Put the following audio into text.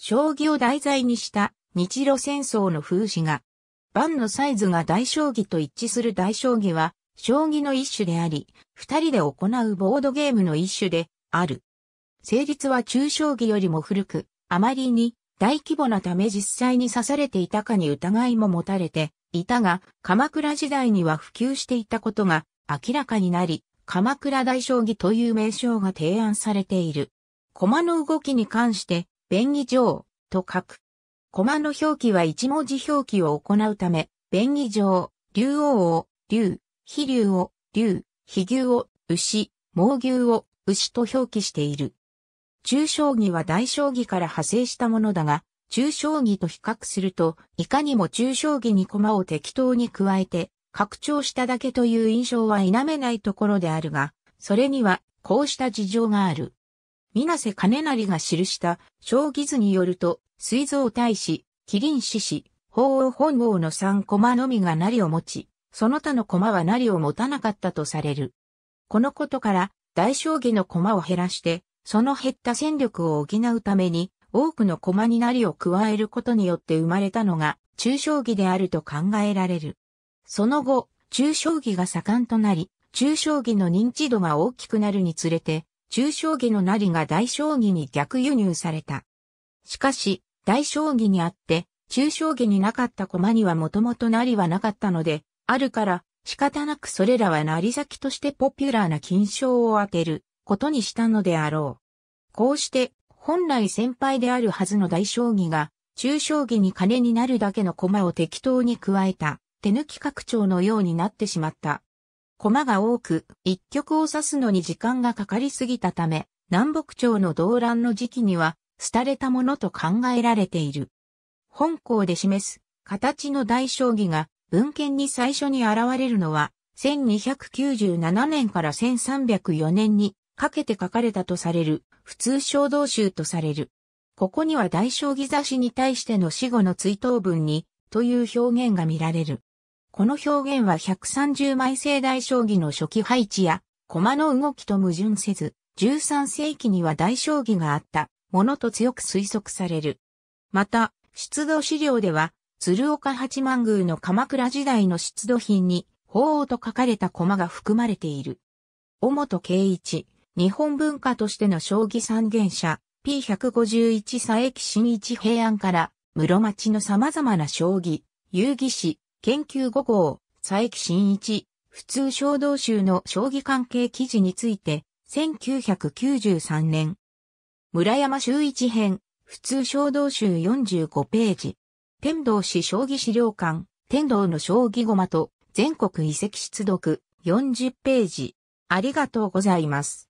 将棋を題材にした日露戦争の風刺画。盤のサイズが大将棋と一致する大将棋は、将棋の一種であり、二人で行うボードゲームの一種である。成立は中将棋よりも古く、あまりに大規模なため実際に刺されていたかに疑いも持たれていたが、鎌倉時代には普及していたことが明らかになり、鎌倉大将棋という名称が提案されている。駒の動きに関して便宜上、と書く。駒の表記は一文字表記を行うため、便宜上、竜王を、竜、飛竜を、竜、飛牛を、牛、猛牛を、牛と表記している。中将棋は大将棋から派生したものだが、中将棋と比較すると、いかにも中将棋に駒を適当に加えて、拡張しただけという印象は否めないところであるが、それには、こうした事情がある。水瀬金成が記した、将棋図によると、水蔵大使、麒麟獅子、法王本郷の3駒のみが成を持ち、その他の駒は成を持たなかったとされる。このことから、大将棋の駒を減らして、その減った戦力を補うために、多くの駒に成を加えることによって生まれたのが、中将棋であると考えられる。その後、中将棋が盛んとなり、中将棋の認知度が大きくなるにつれて、中将棋のなりが大将棋に逆輸入された。しかし、大将棋にあって、中将棋になかった駒にはもともとなりはなかったので、あるから、仕方なくそれらはなり先としてポピュラーな金賞を当てることにしたのであろう。こうして、本来先輩であるはずの大将棋が、中将棋に金になるだけの駒を適当に加えた、手抜き拡張のようになってしまった。駒が多く、一曲を指すのに時間がかかりすぎたため、南北朝の動乱の時期には、廃れたものと考えられている。本校で示す、形の大将棋が、文献に最初に現れるのは、1297年から1304年にかけて書かれたとされる、普通小道集とされる。ここには大将棋雑誌に対しての死後の追悼文に、という表現が見られる。この表現は130枚制大将棋の初期配置や、駒の動きと矛盾せず、13世紀には大将棋があったものと強く推測される。また、出土資料では、鶴岡八幡宮の鎌倉時代の出土品に、鳳凰と書かれた駒が含まれている。尾本圭一、日本文化としての将棋三原者、P151 佐伯新一平安から、室町の様々な将棋、遊戯史、研究5号、佐伯真一、普通衝動集の将棋関係記事について、1993年。村山修一編、普通衝動集45ページ。天童市将棋資料館、天童の将棋駒と全国遺跡出読40ページ。ありがとうございます。